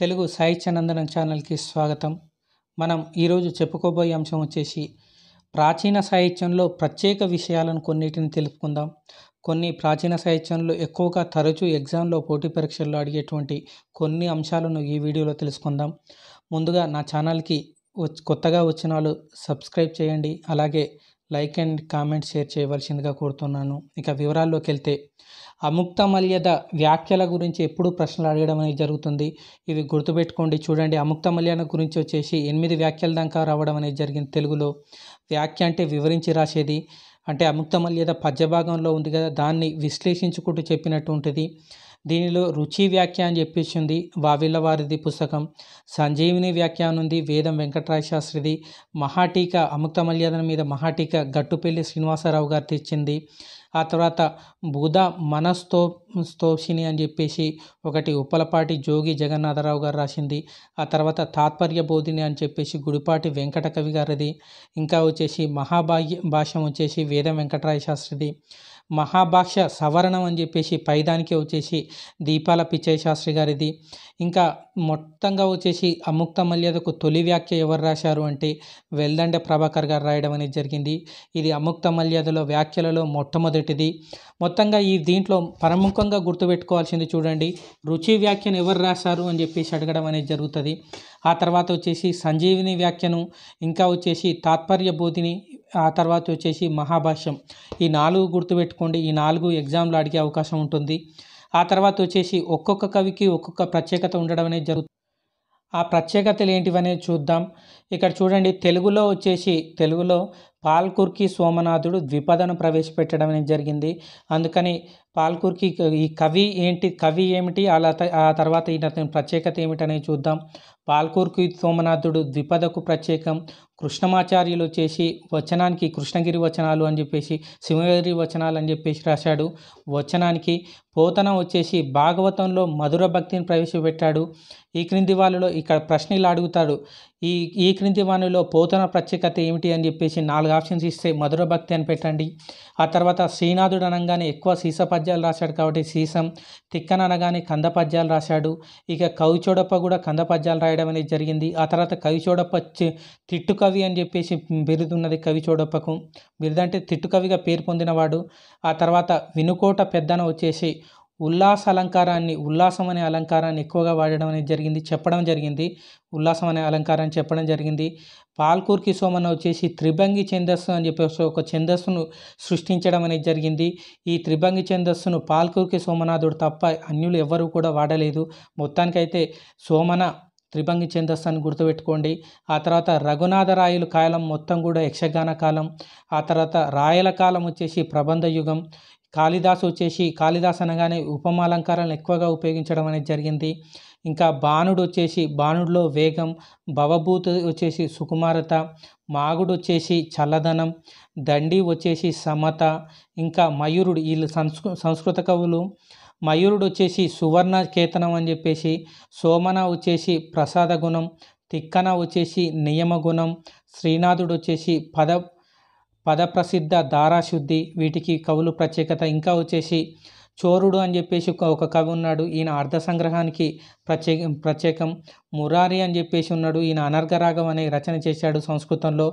తెలుగు సాహిత్యానందనం ఛానల్కి స్వాగతం మనం ఈరోజు చెప్పుకోబోయే అంశం వచ్చేసి ప్రాచీన సాహిత్యంలో ప్రత్యేక విషయాలను కొన్నిటిని తెలుపుకుందాం కొన్ని ప్రాచీన సాహిత్యంలో ఎక్కువగా తరచూ ఎగ్జామ్లో పోటీ పరీక్షల్లో అడిగేటువంటి కొన్ని అంశాలను ఈ వీడియోలో తెలుసుకుందాం ముందుగా నా ఛానల్కి కొత్తగా వచ్చిన వాళ్ళు సబ్స్క్రైబ్ చేయండి అలాగే లైక్ అండ్ కామెంట్ షేర్ చేయవలసిందిగా కోరుతున్నాను ఇక వివరాల్లోకి వెళ్తే అముక్త మల్యద వ్యాఖ్యల గురించి ఎప్పుడూ ప్రశ్నలు అడగడం అనేది జరుగుతుంది ఇవి గుర్తుపెట్టుకోండి చూడండి అముక్త మల్యాన గురించి వచ్చేసి ఎనిమిది వ్యాఖ్యల దాకా రావడం అనేది జరిగింది తెలుగులో వ్యాఖ్య అంటే వివరించి రాసేది అంటే అముక్త మల్యద పద్య భాగంలో ఉంది కదా దాన్ని విశ్లేషించుకుంటూ చెప్పినట్టు ఉంటుంది దీనిలో రుచి వ్యాఖ్య అని చెప్పేసింది వావిల్ల వారిది పుస్తకం సంజీవిని వ్యాఖ్య ఉంది వేదం వెంకటరాయ శాస్త్రిది మహాటీక అముక్త మల్యాదన మీద మహాటీక గట్టుపల్లి శ్రీనివాసరావు గారు తెచ్చింది ఆ తర్వాత బుధ మనస్తో స్తోషిని అని చెప్పేసి ఒకటి ఉప్పలపాటి జోగి జగన్నాథరావు గారు రాసింది ఆ తర్వాత తాత్పర్య బోధిని అని చెప్పేసి గుడిపాటి వెంకట కవి గారిది ఇంకా వచ్చేసి మహాభాగ్య భాష్యం వచ్చేసి వేదం వెంకటరాయ శాస్త్రిది మహాభాష్య సవరణం అని చెప్పేసి పైదానికి వచ్చేసి దీపాల పిచ్చయ్య శాస్త్రి గారిది ఇంకా మొత్తంగా వచ్చేసి అముక్త మల్యదకు తొలి వ్యాఖ్య ఎవరు రాశారు అంటే వెల్దండ ప్రభాకర్ గారు రాయడం అనేది జరిగింది ఇది అముక్త మల్యదలో వ్యాఖ్యలలో మొట్టమొదటిది మొత్తంగా ఈ దీంట్లో ప్రముఖంగా గుర్తుపెట్టుకోవాల్సింది చూడండి రుచి వ్యాఖ్యను ఎవరు రాశారు అని చెప్పేసి అడగడం అనేది జరుగుతుంది ఆ తర్వాత వచ్చేసి సంజీవిని వ్యాఖ్యను ఇంకా వచ్చేసి తాత్పర్య బోధిని ఆ తర్వాత వచ్చేసి మహాభాష్యం ఈ నాలుగు గుర్తుపెట్టుకోండి ఈ నాలుగు ఎగ్జామ్లు అడిగే అవకాశం ఉంటుంది ఆ తర్వాత వచ్చేసి ఒక్కొక్క కవికి ఒక్కొక్క ప్రత్యేకత ఉండడం అనేది జరుగుతుంది ఆ ప్రత్యేకతలు ఏంటివనేది చూద్దాం ఇక్కడ చూడండి తెలుగులో వచ్చేసి తెలుగులో పాల్కుర్కి సోమనాథుడు ద్విపదను ప్రవేశపెట్టడం అనేది జరిగింది అందుకని పాల్కుర్కి ఈ కవి ఏంటి కవి ఏమిటి అలా ఆ తర్వాత ఈయన ప్రత్యేకత ఏమిటనేది చూద్దాం పాల్కుర్కి సోమనాథుడు ద్విపదకు ప్రత్యేకం కృష్ణమాచార్యులు వచ్చేసి వచనానికి కృష్ణగిరి వచనాలు అని చెప్పేసి సింహగిరి వచనాలు అని చెప్పేసి రాశాడు వచనానికి పోతనం వచ్చేసి భాగవతంలో మధుర భక్తిని ప్రవేశపెట్టాడు ఈ క్రింది వాళ్ళలో ఇక్కడ ప్రశ్నలు అడుగుతాడు ఈ ఈ క్రింది వాణిలో పోతన ప్రత్యేకత ఏమిటి అని చెప్పేసి నాలుగు ఆప్షన్స్ ఇస్తే మధుర భక్తి అని పెట్టండి ఆ తర్వాత శ్రీనాథుడు అనగానే ఎక్కువ సీస పద్యాలు రాశాడు కాబట్టి సీసం తిక్కన అనగానే కంద పద్యాలు రాశాడు ఇక కవిచోడప్ప కూడా కంద పద్యాలు రాయడం అనేది జరిగింది ఆ తర్వాత కవిచోడప్ప తిట్టు కవి అని చెప్పేసి బిరుదున్నది కవిచోడప్పకు బిరుదంటే తిట్టు కవిగా పేరు పొందినవాడు ఆ తర్వాత వినుకోట పెద్దన వచ్చేసి ఉల్లాస అలంకారాన్ని ఉల్లాసం అనే అలంకారాన్ని ఎక్కువగా వాడడం అనేది జరిగింది చెప్పడం జరిగింది ఉల్లాసం అనే అలంకారాన్ని చెప్పడం జరిగింది పాల్కూర్కి సోమన్న వచ్చేసి త్రిభంగి ఛందస్సు అని చెప్పేసి ఒక ఛందస్సును సృష్టించడం అనేది జరిగింది ఈ త్రిభంగి ఛందస్సును పాల్కూర్కి సోమనాథుడు తప్ప అన్యులు ఎవ్వరూ కూడా వాడలేదు మొత్తానికైతే సోమన త్రిభంగి ఛందస్సు అని గుర్తుపెట్టుకోండి ఆ తర్వాత రఘునాథ రాయుల కాలం మొత్తం కూడా యక్షగాన కాలం ఆ తర్వాత రాయల కాలం వచ్చేసి ప్రబంధ యుగం కాళిదాసు వచ్చేసి కాళిదాస్ అనగానే ఉపమాలంకారాలను ఎక్కువగా ఉపయోగించడం అనేది జరిగింది ఇంకా బాణుడు వచ్చేసి బాణుడిలో వేగం భవభూతి వచ్చేసి సుకుమారత మాగుడు వచ్చేసి చల్లదనం దండి వచ్చేసి సమత ఇంకా మయూరుడు వీళ్ళు సంస్కృ సంస్కృత కవులు మయూరుడు వచ్చేసి సువర్ణ కేతనం అని చెప్పేసి సోమన వచ్చేసి ప్రసాద గుణం తిక్కన వచ్చేసి నియమ గుణం శ్రీనాథుడు వచ్చేసి పద పదప్రసిద్ధ ధారాశుద్ధి వీటికి కవులు ప్రత్యేకత ఇంకా వచ్చేసి చోరుడు అని చెప్పేసి ఒక కవి ఉన్నాడు ఈయన అర్ధ సంగ్రహానికి ప్రత్యేక ప్రత్యేకం మురారి అని చెప్పేసి ఉన్నాడు ఈయన అనర్ఘరాగం అనే రచన చేశాడు సంస్కృతంలో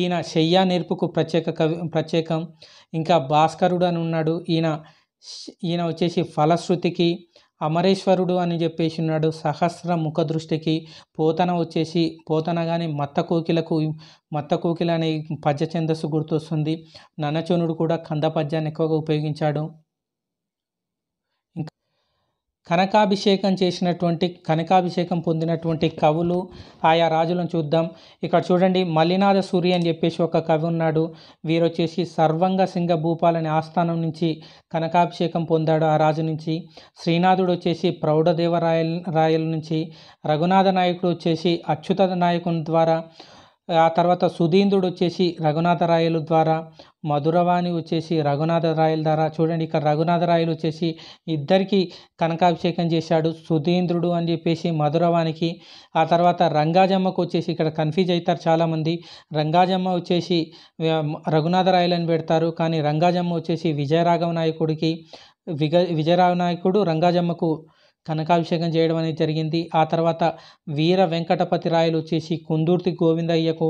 ఈయన శయ్య నేర్పుకు ప్రత్యేక కవి ప్రత్యేకం ఇంకా భాస్కరుడు అని ఉన్నాడు ఈయన ఈయన వచ్చేసి ఫలశ్రుతికి అమరేశ్వరుడు అని చెప్పేసి ఉన్నాడు సహస్ర ముఖ దృష్టికి పోతన వచ్చేసి పోతన కానీ మత్త కోకిలకు మత్త కోకిల అనే పద్య ఛందస్సు గుర్తొస్తుంది ననచనుడు కూడా కంద పద్యాన్ని ఎక్కువగా ఉపయోగించాడు కనకాభిషేకం చేసినటువంటి కనకాభిషేకం పొందినటువంటి కవులు ఆయా రాజులను చూద్దాం ఇక్కడ చూడండి మల్లినాథ సూర్య అని చెప్పేసి ఒక కవి ఉన్నాడు వీరొచ్చేసి సర్వంగ సింగ భూపాల్ ఆస్థానం నుంచి కనకాభిషేకం పొందాడు ఆ రాజు నుంచి శ్రీనాథుడు వచ్చేసి ప్రౌఢదేవరాయ రాయల నుంచి రఘునాథ నాయకుడు వచ్చేసి అచ్యుత నాయకుని ద్వారా ఆ తర్వాత సుధీంద్రుడు వచ్చేసి రఘునాథరాయలు ద్వారా మధురవాణి వచ్చేసి రఘునాథరాయల ద్వారా చూడండి ఇక్కడ రఘునాథరాయలు వచ్చేసి ఇద్దరికి కనకాభిషేకం చేశాడు సుధీంద్రుడు అని చెప్పేసి మధురవానికి ఆ తర్వాత రంగాజమ్మకు వచ్చేసి ఇక్కడ కన్ఫ్యూజ్ అవుతారు చాలామంది రంగాజమ్మ వచ్చేసి రఘునాథరాయలు పెడతారు కానీ రంగాజమ్మ వచ్చేసి విజయరాఘవ నాయకుడికి విగ విజయరాఘవ నాయకుడు రంగాజమ్మకు కనకాభిషేకం చేయడం అనేది జరిగింది ఆ తర్వాత వీర వెంకటపతి రాయలు వచ్చేసి కుందూర్తి గోవిందయ్యకు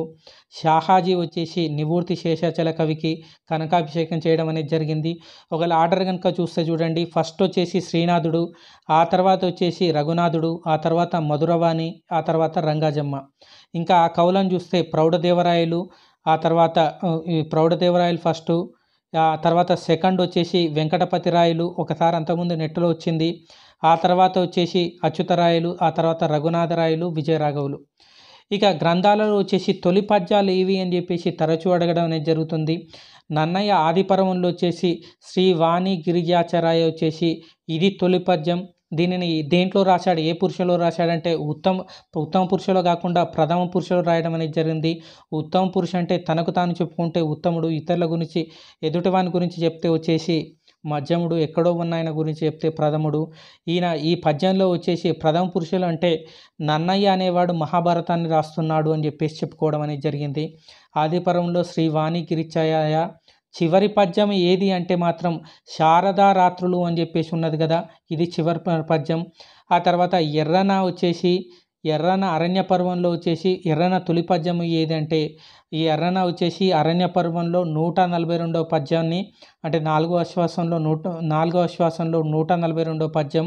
షాహాజీ వచ్చేసి నివూర్తి శేషాచల కవికి కనకాభిషేకం చేయడం అనేది జరిగింది ఒకవేళ ఆర్డర్ కనుక చూస్తే చూడండి ఫస్ట్ వచ్చేసి శ్రీనాథుడు ఆ తర్వాత వచ్చేసి రఘునాథుడు ఆ తర్వాత మధురవాణి ఆ తర్వాత రంగాజమ్మ ఇంకా ఆ కౌలను చూస్తే ప్రౌఢదేవరాయలు ఆ తర్వాత ప్రౌఢదేవరాయలు ఫస్టు ఆ తర్వాత సెకండ్ వచ్చేసి వెంకటపతి రాయలు ఒకసారి అంతకుముందు నెట్లో వచ్చింది ఆ తర్వాత వచ్చేసి అచ్యుతరాయలు ఆ తర్వాత రఘునాథరాయలు విజయరాఘవులు ఇక గ్రంథాలలో వచ్చేసి తొలి పద్యాలు ఏవి అని చెప్పేసి తరచూ అడగడం అనేది జరుగుతుంది నన్నయ్య ఆదిపర్వంలో వచ్చేసి శ్రీ వాణి గిరిజాచరాయ వచ్చేసి ఇది తొలి పద్యం దీనిని దేంట్లో రాశాడు ఏ పురుషులో రాశాడంటే ఉత్తమ ఉత్తమ పురుషులో కాకుండా ప్రథమ పురుషులు రాయడం అనేది జరిగింది ఉత్తమ పురుషు అంటే తనకు తాను చెప్పుకుంటే ఉత్తముడు ఇతరుల గురించి ఎదుటివాని గురించి చెప్తే వచ్చేసి మధ్యముడు ఎక్కడో ఉన్న ఆయన గురించి చెప్తే ప్రథముడు ఈయన ఈ పద్యంలో వచ్చేసి ప్రథమ పురుషులు అంటే నన్నయ్య అనేవాడు మహాభారతాన్ని రాస్తున్నాడు అని చెప్పేసి చెప్పుకోవడం అనేది జరిగింది ఆదిపరంలో శ్రీ వాణి గిరిచాయ చివరి పద్యం ఏది అంటే మాత్రం శారదా రాత్రులు అని చెప్పేసి ఉన్నది కదా ఇది చివరి పద్యం ఆ తర్వాత ఎర్రన వచ్చేసి ఎర్రన అరణ్య పర్వంలో వచ్చేసి ఎర్రన తొలి పద్యం ఏదంటే ఈ ఎర్రన వచ్చేసి అరణ్య పర్వంలో నూట నలభై రెండవ పద్యాన్ని అంటే నాలుగో అశ్వాసంలో నూట నాలుగో అశ్వాసంలో నూట నలభై రెండవ పద్యం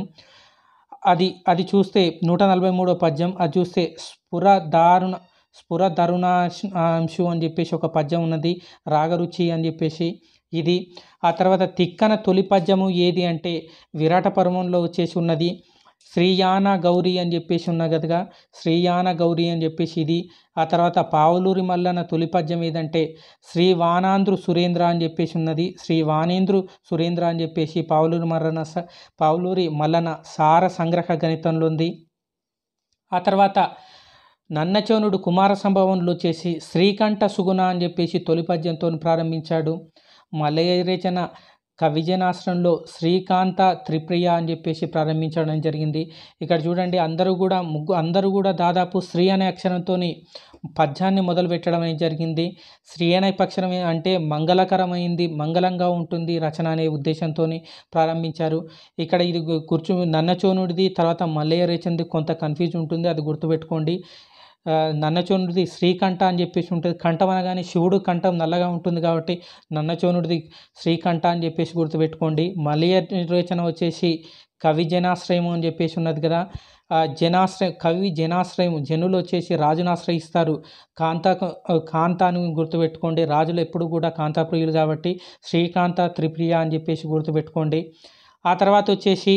అది అది చూస్తే నూట నలభై మూడో పద్యం అది చూస్తే స్ఫుర దారుణ స్ఫుర దరుణాంశు అని చెప్పేసి ఒక పద్యం ఉన్నది రాగరుచి అని చెప్పేసి ఇది ఆ తర్వాత తిక్కన తొలి పద్యము ఏది అంటే విరాట పర్వంలో వచ్చేసి ఉన్నది శ్రీయాన గౌరీ అని చెప్పేసి ఉన్న కదగా శ్రీయాన గౌరీ అని చెప్పేసి ఇది ఆ తర్వాత పావులూరి మల్లన తొలి పద్యం ఏదంటే శ్రీ వానాంధ్రు సురేంద్ర అని చెప్పేసి ఉన్నది శ్రీ వానేంద్రు సురేంద్ర అని చెప్పేసి పావులూరి మల్లన పావులూరి మల్లన సార సంగ్రహ గణితంలో ఉంది ఆ తర్వాత నన్నచోనుడు కుమార సంభవంలో వచ్చేసి శ్రీకంఠ సుగుణ అని చెప్పేసి తొలి ప్రారంభించాడు మలయ రచన కవిజనాశ్రంలో శ్రీకాంత త్రిప్రియ అని చెప్పేసి ప్రారంభించడం జరిగింది ఇక్కడ చూడండి అందరూ కూడా ముగ్గు అందరూ కూడా దాదాపు శ్రీ అనే అక్షరంతో పద్యాన్ని మొదలు పెట్టడం అనేది జరిగింది శ్రీ అనే పక్షరం అంటే మంగళకరమైంది మంగళంగా ఉంటుంది రచన అనే ఉద్దేశంతో ప్రారంభించారు ఇక్కడ ఇది కూర్చు నన్నచోనుడిది తర్వాత మల్లయ్య రేచంది కొంత కన్ఫ్యూజ్ ఉంటుంది అది గుర్తుపెట్టుకోండి నన్నచోనుడిది శ్రీకంఠ అని చెప్పేసి ఉంటుంది కంఠం అనగానే శివుడు కంఠం నల్లగా ఉంటుంది కాబట్టి నన్నచోనుడిది శ్రీకంఠ అని చెప్పేసి గుర్తుపెట్టుకోండి మలయ నిర్వచనం వచ్చేసి కవి జనాశ్రయం అని చెప్పేసి ఉన్నది కదా జనాశ్రయం కవి జనాశ్రయం జనులు వచ్చేసి రాజును ఆశ్రయిస్తారు కాంత కాంతాను గుర్తుపెట్టుకోండి రాజులు ఎప్పుడు కూడా కాంతాప్రియులు కాబట్టి శ్రీకాంత త్రిప్రియ అని చెప్పేసి గుర్తుపెట్టుకోండి ఆ తర్వాత వచ్చేసి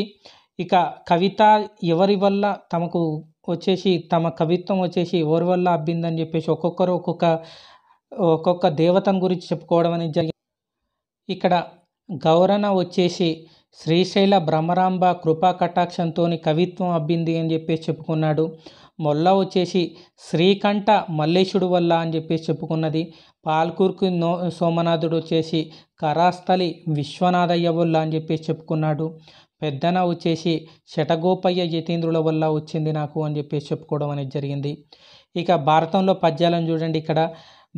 ఇక కవిత ఎవరి వల్ల తమకు వచ్చేసి తమ కవిత్వం వచ్చేసి ఎవరి వల్ల అబ్బిందని చెప్పేసి ఒక్కొక్కరు ఒక్కొక్క ఒక్కొక్క దేవతను గురించి చెప్పుకోవడం అనేది జరిగింది ఇక్కడ గౌరణ వచ్చేసి శ్రీశైల భ్రమరాంబ కృపా కటాక్షంతో కవిత్వం అబ్బింది అని చెప్పేసి చెప్పుకున్నాడు మొల్ల వచ్చేసి శ్రీకంఠ మల్లేశుడు వల్ల అని చెప్పేసి చెప్పుకున్నది పాల్కూర్కి నో సోమనాథుడు వచ్చేసి కరాస్థలి విశ్వనాథయ్య వల్ల అని చెప్పేసి చెప్పుకున్నాడు పెద్దన వచ్చేసి శటగోపయ్య యతీంద్రుల వల్ల వచ్చింది నాకు అని చెప్పేసి చెప్పుకోవడం అనేది జరిగింది ఇక భారతంలో పద్యాలను చూడండి ఇక్కడ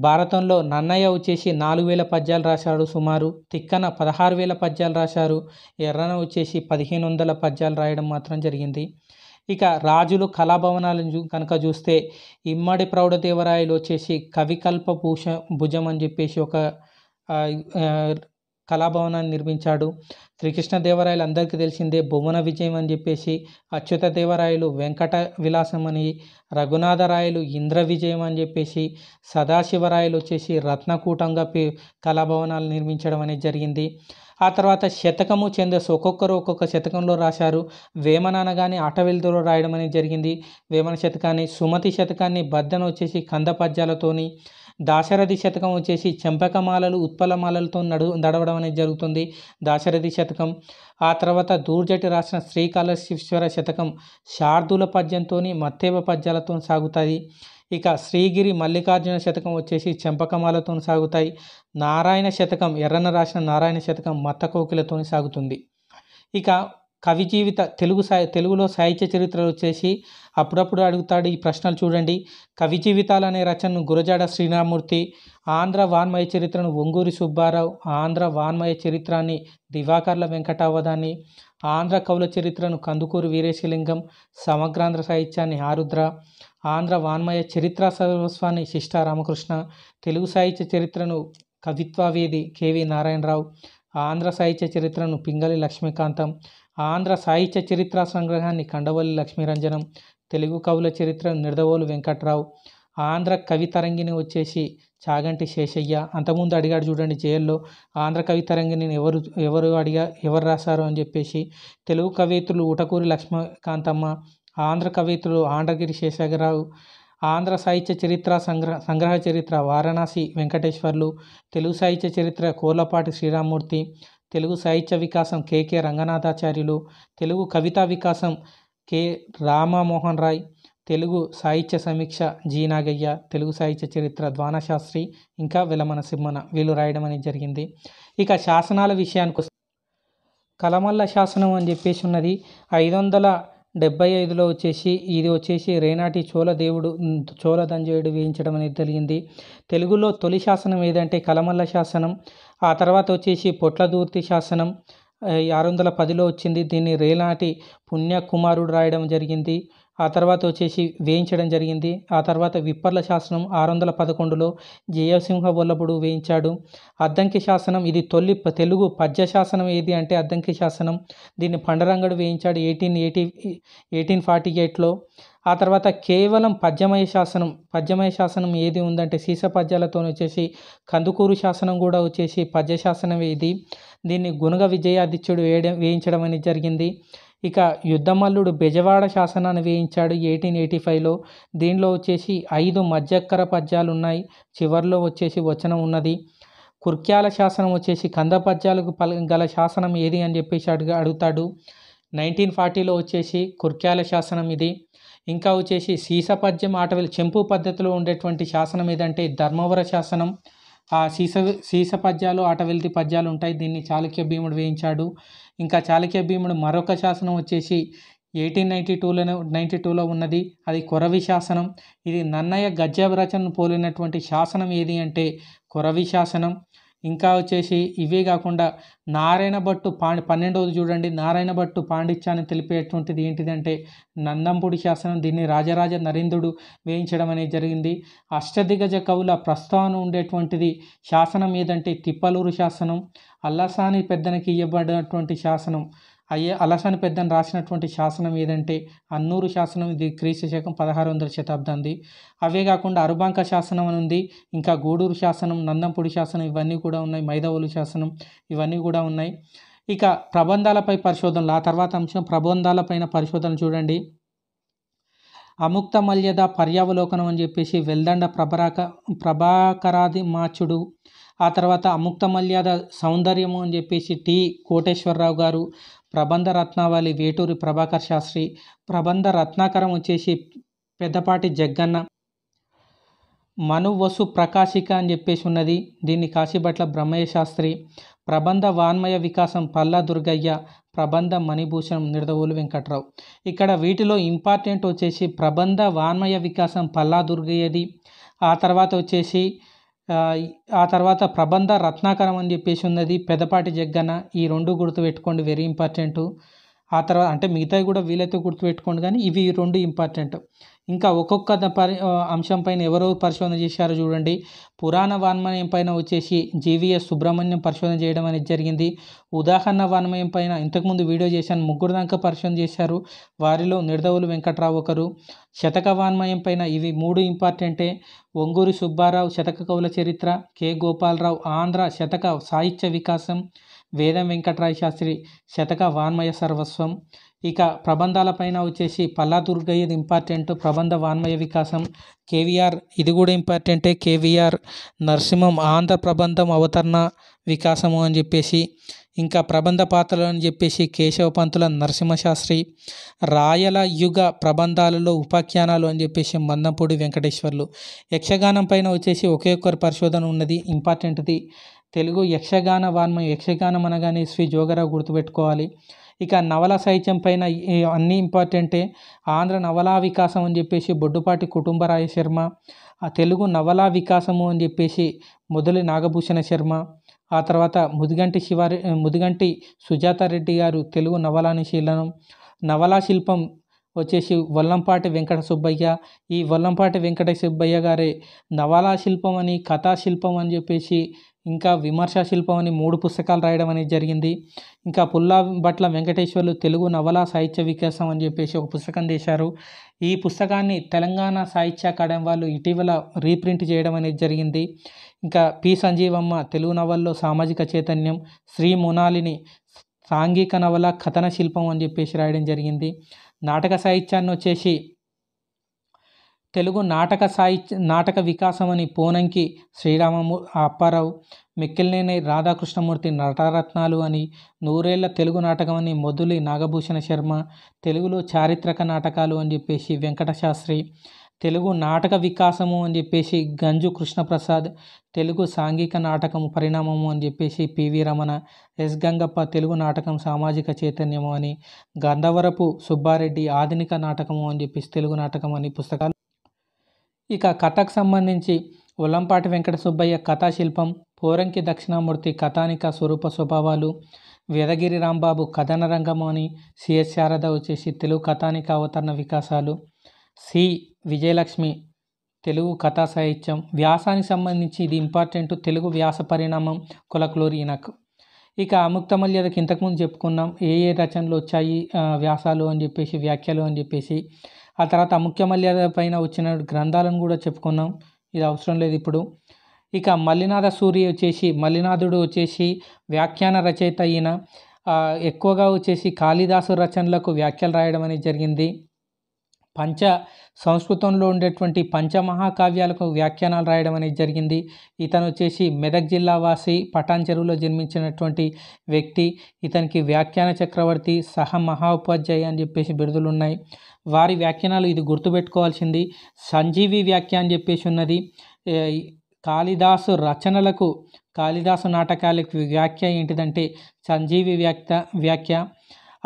భారతంలో నన్నయ్య వచ్చేసి నాలుగు వేల పద్యాలు రాశాడు సుమారు తిక్కన పదహారు వేల పద్యాలు రాశారు ఎర్రన వచ్చేసి పదిహేను వందల పద్యాలు రాయడం మాత్రం జరిగింది ఇక రాజులు కళాభవనాలను చూ కనుక చూస్తే ఇమ్మడి ప్రౌఢదేవరాయలు వచ్చేసి కవికల్ప భూష భుజం అని చెప్పేసి ఒక కళాభవనాన్ని నిర్మించాడు శ్రీకృష్ణదేవరాయలు అందరికీ తెలిసిందే భువన విజయం అని చెప్పేసి అచ్యుత దేవరాయలు వెంకట విలాసం అని రఘునాథరాయలు ఇంద్ర విజయం అని చెప్పేసి సదాశివరాయలు వచ్చేసి రత్నకూటంగా పే కళాభవనాలు నిర్మించడం అనేది జరిగింది ఆ తర్వాత శతకము ఛందస్సు ఒక్కొక్కరు ఒక్కొక్క శతకంలో రాశారు వేమన అనగానే ఆటవెలుతులో రాయడం అనేది జరిగింది వేమన శతకాన్ని సుమతి శతకాన్ని బద్దన వచ్చేసి కంద పద్యాలతోని దాశరథి శతకం వచ్చేసి చెంపకమాలలు ఉత్పలమాలలతో నడు నడవడం అనేది జరుగుతుంది దాశరథి శతకం ఆ తర్వాత దూర్జటి రాసిన శ్రీకాళేశ్వర శతకం శార్దుల పద్యంతో మత్తేవ పద్యాలతో సాగుతాయి ఇక శ్రీగిరి మల్లికార్జున శతకం వచ్చేసి చంపకమాలతో సాగుతాయి నారాయణ శతకం ఎర్రన రాసిన నారాయణ శతకం మత్త కోకిలతో సాగుతుంది ఇక కవి జీవిత తెలుగు సా తెలుగులో సాహిత్య చరిత్రలు వచ్చేసి అప్పుడప్పుడు అడుగుతాడు ఈ ప్రశ్నలు చూడండి కవి జీవితాలు అనే రచనను గురజాడ శ్రీరామూర్తి ఆంధ్ర వాన్మయ చరిత్రను ఒంగూరి సుబ్బారావు ఆంధ్ర వాన్మయ చరిత్రాన్ని దివాకర్ల వెంకటావధాన్ని ఆంధ్ర కవుల చరిత్రను కందుకూరు వీరేశలింగం సమగ్రాంధ్ర సాహిత్యాన్ని ఆరుద్ర ఆంధ్ర వాన్మయ చరిత్ర సర్వస్వాన్ని శిష్ట రామకృష్ణ తెలుగు సాహిత్య చరిత్రను కవిత్వావేది కేవీ నారాయణరావు ఆంధ్ర సాహిత్య చరిత్రను పింగళి లక్ష్మీకాంతం ఆంధ్ర సాహిత్య చరిత్ర సంగ్రహాన్ని కండవల్లి లక్ష్మీరంజనం తెలుగు కవుల చరిత్ర నిడదవోలు వెంకట్రావు ఆంధ్ర కవితరంగిని వచ్చేసి చాగంటి శేషయ్య అంతకుముందు అడిగాడు చూడండి జైల్లో ఆంధ్ర కవితరంగిని ఎవరు ఎవరు అడిగా ఎవరు రాశారు అని చెప్పేసి తెలుగు కవయిత్రులు ఉటకూరి లక్ష్మీకాంతమ్మ ఆంధ్ర కవయిత్రులు ఆంధ్రగిరి శేషగరావు ఆంధ్ర సాహిత్య చరిత్ర సంగ్రహ సంగ్రహ చరిత్ర వారణాసి వెంకటేశ్వర్లు తెలుగు సాహిత్య చరిత్ర కోర్లపాటి శ్రీరామూర్తి తెలుగు సాహిత్య వికాసం కెకె రంగనాథాచార్యులు తెలుగు కవితా వికాసం కె రామమోహన్ రాయ్ తెలుగు సాహిత్య సమీక్ష జీ నాగయ్య తెలుగు సాహిత్య చరిత్ర ద్వానశాస్త్రి ఇంకా విలమన సింహన వీళ్ళు రాయడం అనేది జరిగింది ఇక శాసనాల విషయానికి కలమల్ల శాసనం అని చెప్పేసి ఉన్నది ఐదు వందల డెబ్బై ఐదులో వచ్చేసి ఇది వచ్చేసి రేనాటి చోళ దేవుడు చోళ వేయించడం అనేది జరిగింది తెలుగులో తొలి శాసనం ఏదంటే కలమల్ల శాసనం ఆ తర్వాత వచ్చేసి పొట్లదూర్తి శాసనం ఆరు వందల పదిలో వచ్చింది దీన్ని రేనాటి పుణ్యకుమారుడు రాయడం జరిగింది ఆ తర్వాత వచ్చేసి వేయించడం జరిగింది ఆ తర్వాత విప్పర్ల శాసనం ఆరు వందల పదకొండులో జయసింహ వల్లభుడు వేయించాడు అద్దంకి శాసనం ఇది తొలి తెలుగు పద్య శాసనం ఏది అంటే అద్దంకి శాసనం దీన్ని పండరంగడు వేయించాడు ఎయిటీన్ ఎయిటీ ఎయిటీన్ ఫార్టీ ఎయిట్లో ఆ తర్వాత కేవలం పద్యమయ శాసనం పద్యమయ శాసనం ఏది ఉందంటే సీస పద్యాలతో వచ్చేసి కందుకూరు శాసనం కూడా వచ్చేసి పద్య శాసనం ఇది దీన్ని గుణగ విజయాదిత్యుడు వేయడం వేయించడం అనేది జరిగింది ఇక యుద్ధమల్లుడు బెజవాడ శాసనాన్ని వేయించాడు ఎయిటీన్ ఎయిటీ ఫైవ్లో దీనిలో వచ్చేసి ఐదు మధ్యక్కర పద్యాలు ఉన్నాయి చివరిలో వచ్చేసి వచనం ఉన్నది కుర్క్యాల శాసనం వచ్చేసి కంద పద్యాలకు పల గల శాసనం ఏది అని చెప్పేసి అడుగు అడుగుతాడు నైన్టీన్ ఫార్టీలో వచ్చేసి కుర్క్యాల శాసనం ఇది ఇంకా వచ్చేసి సీసపద్యం ఆటవిలు చెంపు పద్ధతిలో ఉండేటువంటి శాసనం ఏదంటే ధర్మవర శాసనం ఆ సీస సీస పద్యాలు వెళ్తి పద్యాలు ఉంటాయి దీన్ని చాళుక్య భీముడు వేయించాడు ఇంకా చాళుక్య భీముడు మరొక శాసనం వచ్చేసి ఎయిటీన్ నైంటీ టూలోనే నైంటీ టూలో ఉన్నది అది కొరవి శాసనం ఇది నన్నయ్య గజ్జ రచనను పోలినటువంటి శాసనం ఏది అంటే కొరవి శాసనం ఇంకా వచ్చేసి ఇవే కాకుండా నారాయణ భట్టు పాండి పన్నెండవది చూడండి నారాయణ భట్టు పాండిత్యాన్ని తెలిపేటువంటిది ఏంటిదంటే నందంపూడి శాసనం దీన్ని రాజరాజ నరేంద్రుడు వేయించడం అనేది జరిగింది అష్టదిగజ కవుల ప్రస్తావన ఉండేటువంటిది శాసనం ఏదంటే తిప్పలూరు శాసనం అల్లసాని పెద్దనకి ఇవ్వబడినటువంటి శాసనం అయ్యే అలసాని పెద్దని రాసినటువంటి శాసనం ఏదంటే అన్నూరు శాసనం ఇది క్రీస్తు శకం పదహారు వందల శతాబ్దంది అవే కాకుండా అరుబాంక శాసనం అని ఉంది ఇంకా గూడూరు శాసనం నందంపూడి శాసనం ఇవన్నీ కూడా ఉన్నాయి మైదవోలు శాసనం ఇవన్నీ కూడా ఉన్నాయి ఇక ప్రబంధాలపై పరిశోధనలు ఆ తర్వాత అంశం ప్రబంధాలపైన పరిశోధన చూడండి అముక్త మల్యద పర్యావలోకనం అని చెప్పేసి వెల్దండ ప్రభరాక ప్రభాకరాది మాచుడు ఆ తర్వాత అముక్త మల్యాద సౌందర్యము అని చెప్పేసి టి కోటేశ్వరరావు గారు ప్రబంధ రత్నావళి వేటూరి ప్రభాకర్ శాస్త్రి ప్రబంధ రత్నాకరం వచ్చేసి పెద్దపాటి జగ్గన్న మనువసు వసు ప్రకాశిక అని చెప్పేసి ఉన్నది దీన్ని కాశీభట్ల బ్రహ్మయ్య శాస్త్రి ప్రబంధ వాన్మయ వికాసం పల్లా దుర్గయ్య ప్రబంధ మణిభూషణం నిడదవులు వెంకట్రావు ఇక్కడ వీటిలో ఇంపార్టెంట్ వచ్చేసి ప్రబంధ వాన్మయ వికాసం పల్లా దుర్గయ్యది ఆ తర్వాత వచ్చేసి ఆ తర్వాత ప్రబంధ రత్నాకరం అని చెప్పేసి ఉన్నది పెదపాటి జగ్గన ఈ రెండు గుర్తుపెట్టుకోండి వెరీ ఇంపార్టెంట్ ఆ తర్వాత అంటే మిగతావి కూడా వీలైతే గుర్తుపెట్టుకోండి కానీ ఇవి రెండు ఇంపార్టెంట్ ఇంకా ఒక్కొక్క పరి అంశం పైన ఎవరు పరిశోధన చేశారో చూడండి పురాణ వాన్మయం పైన వచ్చేసి జీవీఎస్ సుబ్రహ్మణ్యం పరిశోధన చేయడం అనేది జరిగింది ఉదాహరణ వాన్మయం పైన ఇంతకుముందు వీడియో చేశాను ముగ్గురు దాకా పరిశోధన చేశారు వారిలో నిడదవులు వెంకట్రావు ఒకరు శతక వాన్మయం పైన ఇవి మూడు ఇంపార్టెంటే ఒంగూరి సుబ్బారావు శతక కవుల చరిత్ర కె గోపాలరావు ఆంధ్ర శతక సాహిత్య వికాసం వేదం వెంకటరాయ శాస్త్రి శతక వాన్మయ సర్వస్వం ఇక ప్రబంధాలపైన వచ్చేసి పల్లాదుర్గయ్య ఇంపార్టెంట్ ప్రబంధ వాన్మయ వికాసం కేవీఆర్ ఇది కూడా ఇంపార్టెంటే కేవీఆర్ నరసింహం ఆంధ్ర ప్రబంధం అవతరణ వికాసము అని చెప్పేసి ఇంకా ప్రబంధ పాత్రలు అని చెప్పేసి కేశవ పంతుల నరసింహశాస్త్రి రాయల యుగ ప్రబంధాలలో ఉపాఖ్యానాలు అని చెప్పేసి మందంపూడి వెంకటేశ్వర్లు యక్షగానం పైన వచ్చేసి ఒకే ఒక్కరి పరిశోధన ఉన్నది ఇంపార్టెంట్ది తెలుగు యక్షగాన వాన్మయం యక్షగానం అనగానే శ్రీ జోగరావు గుర్తుపెట్టుకోవాలి ఇక నవల సాహిత్యం పైన అన్నీ ఇంపార్టెంటే ఆంధ్ర నవలా వికాసం అని చెప్పేసి బొడ్డుపాటి కుటుంబరాయ శర్మ ఆ తెలుగు నవలా వికాసము అని చెప్పేసి మొదలి నాగభూషణ శర్మ ఆ తర్వాత ముదిగంటి శివారి ముదిగంటి సుజాతారెడ్డి గారు తెలుగు నవలాని శీలనం నవలా శిల్పం వచ్చేసి వల్లంపాటి వెంకట సుబ్బయ్య ఈ వల్లంపాటి వెంకట సుబ్బయ్య గారే నవలా శిల్పం అని కథా శిల్పం అని చెప్పేసి ఇంకా విమర్శ శిల్పం అని మూడు పుస్తకాలు రాయడం అనేది జరిగింది ఇంకా పుల్లా భట్ల వెంకటేశ్వర్లు తెలుగు నవలా సాహిత్య వికాసం అని చెప్పేసి ఒక పుస్తకం చేశారు ఈ పుస్తకాన్ని తెలంగాణ సాహిత్య అకాడమీ వాళ్ళు ఇటీవల రీప్రింట్ చేయడం అనేది జరిగింది ఇంకా పి సంజీవమ్మ తెలుగు నవల్లో సామాజిక చైతన్యం శ్రీ మునాలిని సాంఘిక నవల కథన శిల్పం అని చెప్పేసి రాయడం జరిగింది నాటక సాహిత్యాన్ని వచ్చేసి తెలుగు నాటక సాహిత్య నాటక వికాసం అని పోనంకి శ్రీరామము అప్పారావు మిక్కిలినేని రాధాకృష్ణమూర్తి నటరత్నాలు అని నూరేళ్ల తెలుగు నాటకం అని మొదులి నాగభూషణ శర్మ తెలుగులో చారిత్రక నాటకాలు అని చెప్పేసి వెంకటశాస్త్రి తెలుగు నాటక వికాసము అని చెప్పేసి గంజు కృష్ణప్రసాద్ తెలుగు సాంఘిక నాటకం పరిణామము అని చెప్పేసి పివి రమణ ఎస్ గంగప్ప తెలుగు నాటకం సామాజిక చైతన్యము అని గంధవరపు సుబ్బారెడ్డి ఆధునిక నాటకము అని చెప్పేసి తెలుగు నాటకం అని పుస్తకాలు ఇక కథకు సంబంధించి ఉల్లంపాటి వెంకట సుబ్బయ్య కథాశిల్పం పోరంకి దక్షిణామూర్తి కథానిక స్వరూప స్వభావాలు వేదగిరి రాంబాబు కథన రంగము అని సిఎస్ శారద వచ్చేసి తెలుగు కథానిక అవతరణ వికాసాలు సి విజయలక్ష్మి తెలుగు కథా సాహిత్యం వ్యాసానికి సంబంధించి ఇది ఇంపార్టెంట్ తెలుగు వ్యాస పరిణామం కులక్లోరి నాకు ఇక అముక్తమల్యదకి ఇంతకుముందు చెప్పుకున్నాం ఏ ఏ రచనలు వచ్చాయి వ్యాసాలు అని చెప్పేసి వ్యాఖ్యలు అని చెప్పేసి ఆ తర్వాత ముఖ్య మర్యాద పైన వచ్చిన గ్రంథాలను కూడా చెప్పుకున్నాం ఇది అవసరం లేదు ఇప్పుడు ఇక మల్లినాథ సూరి వచ్చేసి మల్లినాథుడు వచ్చేసి వ్యాఖ్యాన రచయిత అయిన ఎక్కువగా వచ్చేసి కాళిదాసు రచనలకు వ్యాఖ్యలు రాయడం అనేది జరిగింది పంచ సంస్కృతంలో ఉండేటువంటి పంచమహాకావ్యాలకు వ్యాఖ్యానాలు రాయడం అనేది జరిగింది ఇతను వచ్చేసి మెదక్ జిల్లా వాసి పటాన్ చెరువులో జన్మించినటువంటి వ్యక్తి ఇతనికి వ్యాఖ్యాన చక్రవర్తి సహ ఉపాధ్యాయ అని చెప్పేసి బిరుదులు ఉన్నాయి వారి వ్యాఖ్యానాలు ఇది గుర్తుపెట్టుకోవాల్సింది సంజీవి వ్యాఖ్య అని చెప్పేసి ఉన్నది కాళిదాసు రచనలకు కాళిదాసు నాటకాలకు వ్యాఖ్య ఏంటిదంటే సంజీవి వ్యాఖ్య వ్యాఖ్య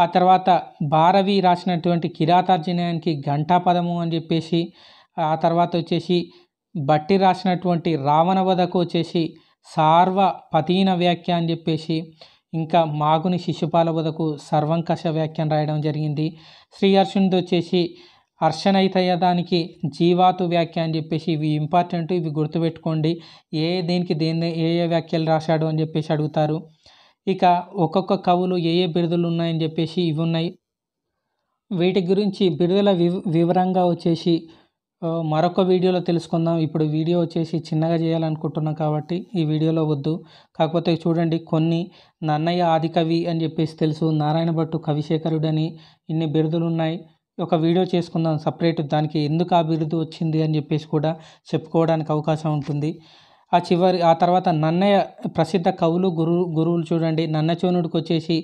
ఆ తర్వాత భారవి రాసినటువంటి కిరాతార్జునానికి ఘంటాపదము అని చెప్పేసి ఆ తర్వాత వచ్చేసి బట్టి రాసినటువంటి రావణవధకు వచ్చేసి సార్వ పతీన వ్యాఖ్య అని చెప్పేసి ఇంకా మాగుని శిశుపాల వదకు సర్వంకష వ్యాఖ్యను రాయడం జరిగింది శ్రీ అర్షునిది వచ్చేసి అర్షనైతయ్యదానికి జీవాతు వ్యాఖ్య అని చెప్పేసి ఇవి ఇంపార్టెంట్ ఇవి గుర్తుపెట్టుకోండి ఏ దేనికి దేని ఏ ఏ వ్యాఖ్యలు రాశాడు అని చెప్పేసి అడుగుతారు ఇక ఒక్కొక్క కవులు ఏ ఏ బిరుదులు ఉన్నాయని చెప్పేసి ఇవి ఉన్నాయి వీటి గురించి బిరుదుల వివ వివరంగా వచ్చేసి మరొక వీడియోలో తెలుసుకుందాం ఇప్పుడు వీడియో వచ్చేసి చిన్నగా చేయాలనుకుంటున్నాం కాబట్టి ఈ వీడియోలో వద్దు కాకపోతే చూడండి కొన్ని నన్నయ్య ఆదికవి అని చెప్పేసి తెలుసు నారాయణ భట్టు కవిశేఖరుడు అని ఇన్ని బిరుదులు ఉన్నాయి ఒక వీడియో చేసుకుందాం సపరేట్ దానికి ఎందుకు ఆ బిరుదు వచ్చింది అని చెప్పేసి కూడా చెప్పుకోవడానికి అవకాశం ఉంటుంది ఆ చివరి ఆ తర్వాత నన్నయ్య ప్రసిద్ధ కవులు గురు గురువులు చూడండి నన్నచోనుడికి వచ్చేసి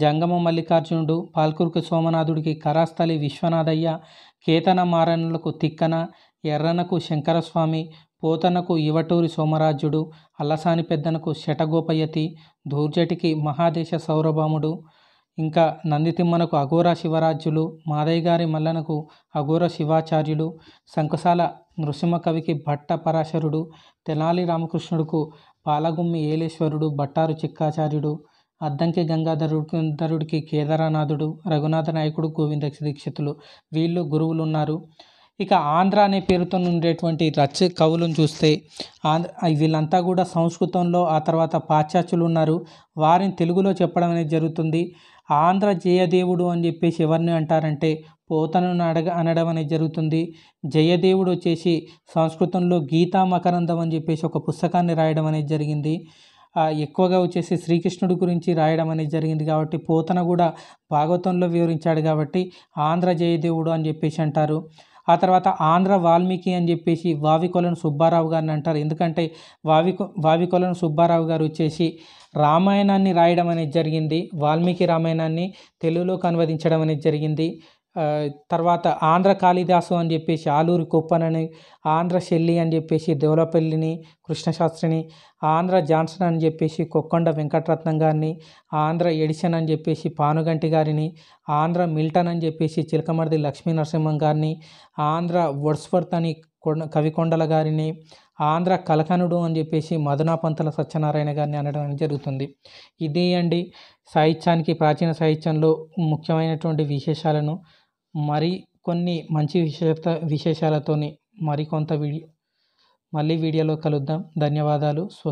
జంగమ మల్లికార్జునుడు పాల్కురుకు సోమనాథుడికి కరాస్థలి విశ్వనాథయ్య కేతన మారణులకు తిక్కన ఎర్రనకు శంకరస్వామి పోతనకు ఇవటూరి సోమరాజ్యుడు అల్లసాని పెద్దనకు శటగోపయతి దూర్జటికి మహాదేశ సౌరభాముడు ఇంకా నందితిమ్మనకు అఘోర శివరాజ్యులు మాదయ్య గారి మల్లనకు అఘోర శివాచార్యులు శంఖశాల కవికి భట్ట పరాశరుడు తెనాలి రామకృష్ణుడుకు పాలగుమ్మి ఏలేశ్వరుడు బట్టారు చిక్కాచార్యుడు అద్దంకి గంగాధరుడికి కేదారనాథుడు రఘునాథ నాయకుడు గోవింద దీక్షితులు వీళ్ళు గురువులు ఉన్నారు ఇక ఆంధ్ర అనే పేరుతో ఉండేటువంటి రచ కవులను చూస్తే ఆంధ్ర వీళ్ళంతా కూడా సంస్కృతంలో ఆ తర్వాత పాశ్చాత్యులు ఉన్నారు వారిని తెలుగులో చెప్పడం అనేది జరుగుతుంది ఆంధ్ర జయదేవుడు అని చెప్పేసి ఎవరిని అంటారంటే పోతను అడగ అనడం అనేది జరుగుతుంది జయదేవుడు వచ్చేసి సంస్కృతంలో గీతా మకరందం అని చెప్పేసి ఒక పుస్తకాన్ని రాయడం అనేది జరిగింది ఎక్కువగా వచ్చేసి శ్రీకృష్ణుడి గురించి రాయడం అనేది జరిగింది కాబట్టి పోతన కూడా భాగవతంలో వివరించాడు కాబట్టి ఆంధ్ర జయదేవుడు అని చెప్పేసి అంటారు ఆ తర్వాత ఆంధ్ర వాల్మీకి అని చెప్పేసి వావికొలను సుబ్బారావు గారిని అంటారు ఎందుకంటే వావికొ వావికొలను సుబ్బారావు గారు వచ్చేసి రామాయణాన్ని రాయడం అనేది జరిగింది వాల్మీకి రామాయణాన్ని తెలుగులోకి అనువదించడం అనేది జరిగింది తర్వాత ఆంధ్ర కాళిదాసు అని చెప్పేసి ఆలూరి కుప్పనని ఆంధ్ర షెల్లి అని చెప్పేసి దేవలపల్లిని కృష్ణశాస్త్రిని ఆంధ్ర జాన్సన్ అని చెప్పేసి కొక్కొండ వెంకటరత్నం గారిని ఆంధ్ర ఎడిషన్ అని చెప్పేసి పానుగంటి గారిని ఆంధ్ర మిల్టన్ అని చెప్పేసి చిలకమర్ది లక్ష్మీ నరసింహం గారిని ఆంధ్ర వడ్స్వర్త్ అని కవికొండల గారిని ఆంధ్ర కలకనుడు అని చెప్పేసి మధునాపంతల సత్యనారాయణ గారిని అనడం జరుగుతుంది ఇది అండి సాహిత్యానికి ప్రాచీన సాహిత్యంలో ముఖ్యమైనటువంటి విశేషాలను మరి కొన్ని మంచి విశేషత విశేషాలతోని మరికొంత వీడియో మళ్ళీ వీడియోలో కలుద్దాం ధన్యవాదాలు స్వస్